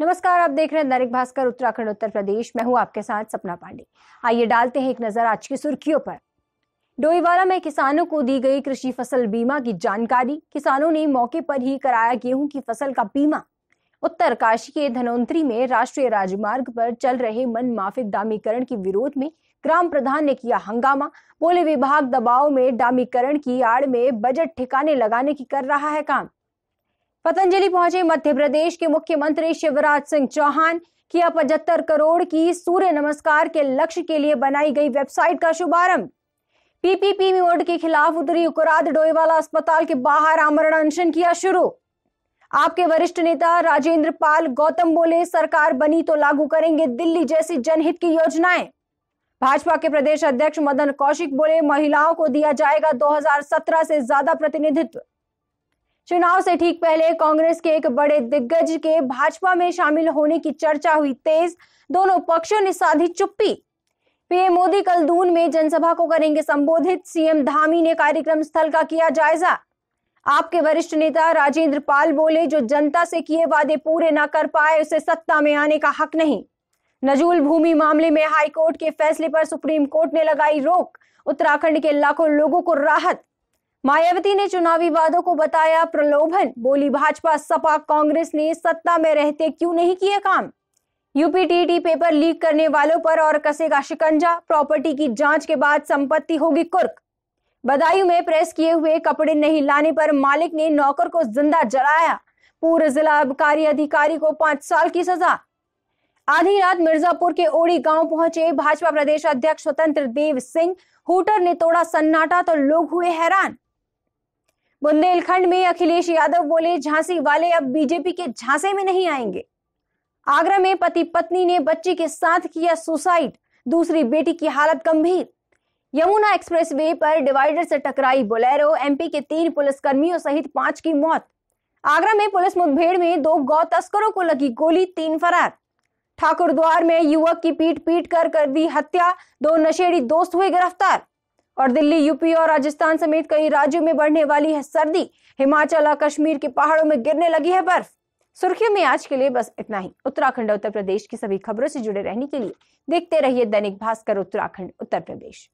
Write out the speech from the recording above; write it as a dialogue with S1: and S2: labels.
S1: नमस्कार आप देख रहे हैं दैनिक भास्कर उत्तराखंड उत्तर प्रदेश मैं हूं आपके साथ सपना पांडे आइए डालते हैं एक नजर आज की सुर्खियों पर डोईवाला में किसानों को दी गई कृषि फसल बीमा की जानकारी किसानों ने मौके पर ही कराया गेहूं की फसल का बीमा उत्तर काशी के धनोंतरी में राष्ट्रीय राजमार्ग पर चल रहे मन माफिक दामीकरण के विरोध में ग्राम प्रधान ने किया हंगामा बोले विभाग दबाव में दामीकरण की आड़ में बजट ठिकाने लगाने की कर रहा है काम पतंजलि पहुंचे मध्य प्रदेश के मुख्यमंत्री शिवराज सिंह चौहान किया पचहत्तर करोड़ की सूर्य नमस्कार के लक्ष्य के लिए बनाई गई वेबसाइट का शुभारंभ पीपीपी मोड के खिलाफ उतरी उकराद डोईवाला अस्पताल के बाहर आमरण अनशन किया शुरू आपके वरिष्ठ नेता राजेंद्र पाल गौतम बोले सरकार बनी तो लागू करेंगे दिल्ली जैसी जनहित की योजनाएं भाजपा के प्रदेश अध्यक्ष मदन कौशिक बोले महिलाओं को दिया जाएगा 2017 से ज्यादा प्रतिनिधित्व चुनाव से ठीक पहले कांग्रेस के एक बड़े दिग्गज के भाजपा में शामिल होने की चर्चा हुई तेज दोनों पक्षों ने साधी चुप्पी पीएम मोदी कल दून में जनसभा को करेंगे संबोधित सीएम धामी ने कार्यक्रम स्थल का किया जायजा आपके वरिष्ठ नेता राजेंद्र पाल बोले जो जनता से किए वादे पूरे ना कर पाए उसे सत्ता में आने का हक नहीं नजूल भूमि मामले में हाईकोर्ट के फैसले पर सुप्रीम कोर्ट ने लगाई रोक उत्तराखंड के लाखों लोगों को राहत मायावती ने चुनावी वादों को बताया प्रलोभन बोली भाजपा सपा कांग्रेस ने सत्ता में रहते क्यों नहीं किए काम यूपीटीटी पेपर लीक करने वालों पर और कसेगा शिकंजा प्रॉपर्टी की जांच के बाद संपत्ति होगी कुर्क बदायूं में प्रेस किए हुए कपड़े नहीं लाने पर मालिक ने नौकर को जिंदा जलाया पूर्व जिला आबकारी अधिकारी को पांच साल की सजा आधी रात मिर्जापुर के ओड़ी गांव पहुंचे भाजपा प्रदेश अध्यक्ष स्वतंत्र देव सिंह हुटर ने तोड़ा सन्नाटा तो लोग हुए हैरान बुंदेलखंड में अखिलेश यादव बोले झांसी वाले अब बीजेपी के झांसे में नहीं आएंगे आगरा में पति पत्नी ने बच्ची के साथ किया सुसाइड दूसरी बेटी की हालत गंभीर यमुना एक्सप्रेसवे पर डिवाइडर से टकराई बोलेरो एमपी के तीन पुलिसकर्मियों सहित पांच की मौत आगरा में पुलिस मुठभेड़ में दो गौ तस्करों को लगी गोली तीन फरार ठाकुर द्वार में युवक की पीट पीट कर कर दी हत्या दो नशेड़ी दोस्त हुए गिरफ्तार और दिल्ली यूपी और राजस्थान समेत कई राज्यों में बढ़ने वाली है सर्दी हिमाचल और कश्मीर के पहाड़ों में गिरने लगी है बर्फ सुर्खियों में आज के लिए बस इतना ही उत्तराखंड उत्तर प्रदेश की सभी खबरों से जुड़े रहने के लिए देखते रहिए दैनिक भास्कर उत्तराखंड उत्तर प्रदेश